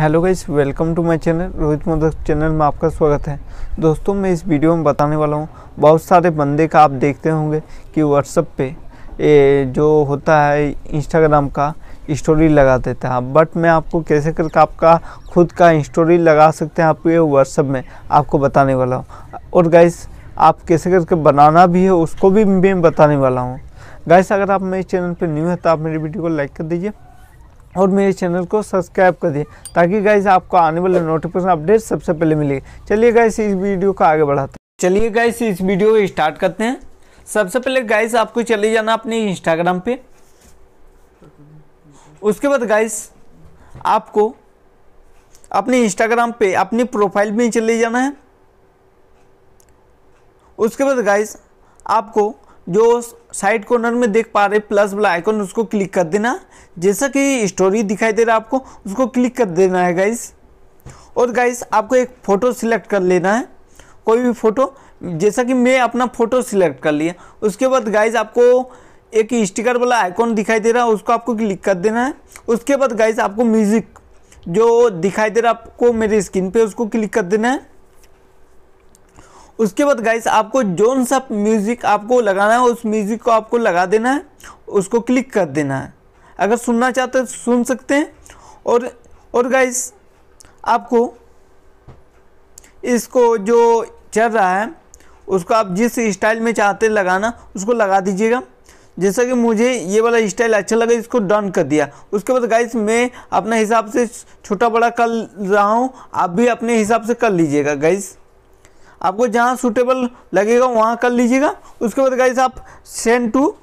hello guys welcome to my channel Rohit Modak channel में आपका स्वागत है दोस्तों मैं इस वीडियो में बताने वाला हूँ बहुत सारे बंदे का आप देखते होंगे कि व्हाट्सअप पे ए, जो होता है इंस्टाग्राम का स्टोरी लगा देते हैं बट मैं आपको कैसे करके आपका खुद का स्टोरी लगा सकते हैं आपके व्हाट्सअप में आपको बताने वाला हूँ और गाइस आप कैसे करके बनाना भी है उसको भी मैं बताने वाला हूँ गाइस अगर आप मेरे चैनल पर न्यू है तो आप मेरी वीडियो को लाइक कर दीजिए और मेरे चैनल को सब्सक्राइब कर दिए ताकि गाइज आपको आने वाले नोटिफिकेशन अपडेट सबसे पहले मिलेगी चलिए गाइस इस वीडियो को आगे बढ़ाते हैं चलिए गाइस इस वीडियो को स्टार्ट करते हैं सबसे पहले गाइस आपको चले जाना अपने इंस्टाग्राम पे उसके बाद गाइस आपको अपने इंस्टाग्राम पे अपनी प्रोफाइल में चले जाना है उसके बाद गाइस आपको जो साइड कॉर्नर में देख पा रहे प्लस वाला आइकन उसको क्लिक कर देना जैसा कि स्टोरी दिखाई दे रहा है आपको उसको क्लिक कर देना है गाइस और गाइस आपको एक फ़ोटो सिलेक्ट कर लेना है कोई भी फ़ोटो जैसा कि मैं अपना फ़ोटो सिलेक्ट कर लिया उसके बाद गाइस आपको एक स्टिकर वाला आइकॉन दिखाई दे रहा है उसको आपको क्लिक कर देना है उसके बाद गाइस आपको म्यूज़िक जो दिखाई दे रहा है आपको मेरे स्क्रीन पर उसको क्लिक कर देना है उसके बाद गाइस आपको जोन सा म्यूज़िक आपको लगाना है उस म्यूज़िक को आपको लगा देना है उसको क्लिक कर देना है अगर सुनना चाहते हैं तो सुन सकते हैं और और गाइस आपको इसको जो चल रहा है उसको आप जिस स्टाइल में चाहते लगाना उसको लगा दीजिएगा जैसा कि मुझे ये वाला स्टाइल अच्छा लगा इसको डन कर दिया उसके बाद गाइस मैं अपने हिसाब से छोटा बड़ा कर रहा हूँ आप भी अपने हिसाब से कर लीजिएगा गाइस आपको जहाँ सूटेबल लगेगा वहाँ कर लीजिएगा उसके बाद गाइज आप send to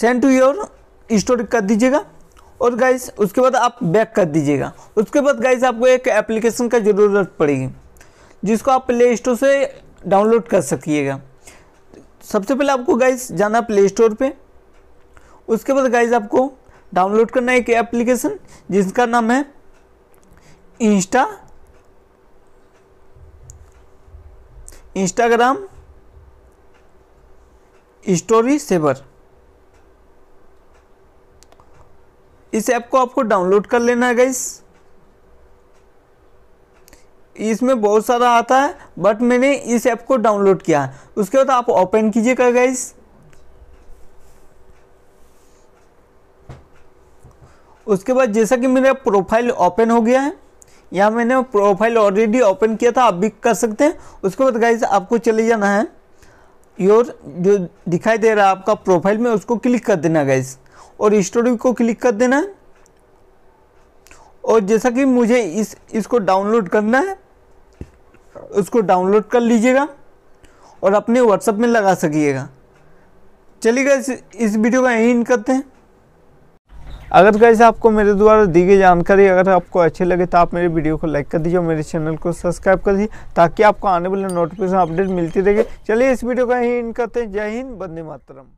send to your store कर दीजिएगा और गाइज उसके बाद आप बैक कर दीजिएगा उसके बाद गाइज आपको एक एप्लीकेशन का ज़रूरत पड़ेगी जिसको आप प्ले स्टोर से डाउनलोड कर सकिएगा सबसे पहले आपको गाइज जाना प्ले स्टोर पे उसके बाद गाइज आपको डाउनलोड करना है एक एप्लीकेशन जिसका नाम है इंस्टा इंस्टाग्राम स्टोरी सेवर इस ऐप को आपको डाउनलोड कर लेना है गाइस इसमें बहुत सारा आता है बट मैंने इस ऐप को डाउनलोड किया है उसके बाद आप ओपन कीजिएगा गाइस उसके बाद जैसा कि मेरा प्रोफाइल ओपन हो गया है यहाँ मैंने प्रोफाइल ऑलरेडी ओपन किया था आप भी कर सकते हैं उसके बाद गाइज आपको चले जाना है योर जो दिखाई दे रहा है आपका प्रोफाइल में उसको क्लिक कर देना गाइज और स्टोरी को क्लिक कर देना है और जैसा कि मुझे इस इसको डाउनलोड करना है उसको डाउनलोड कर लीजिएगा और अपने व्हाट्सएप में लगा सकिएगा चलिएगा इस, इस वीडियो का यहीं करते हैं अगर कैसे आपको मेरे द्वारा दी गई जानकारी अगर आपको अच्छी लगे तो आप मेरे वीडियो को लाइक कर दीजिए और मेरे चैनल को सब्सक्राइब कर दीजिए ताकि आपको आने वाले नोटिफिकेशन अपडेट मिलती रहे चलिए इस वीडियो का ही इन करते हैं जय हिंद बंदे मातरम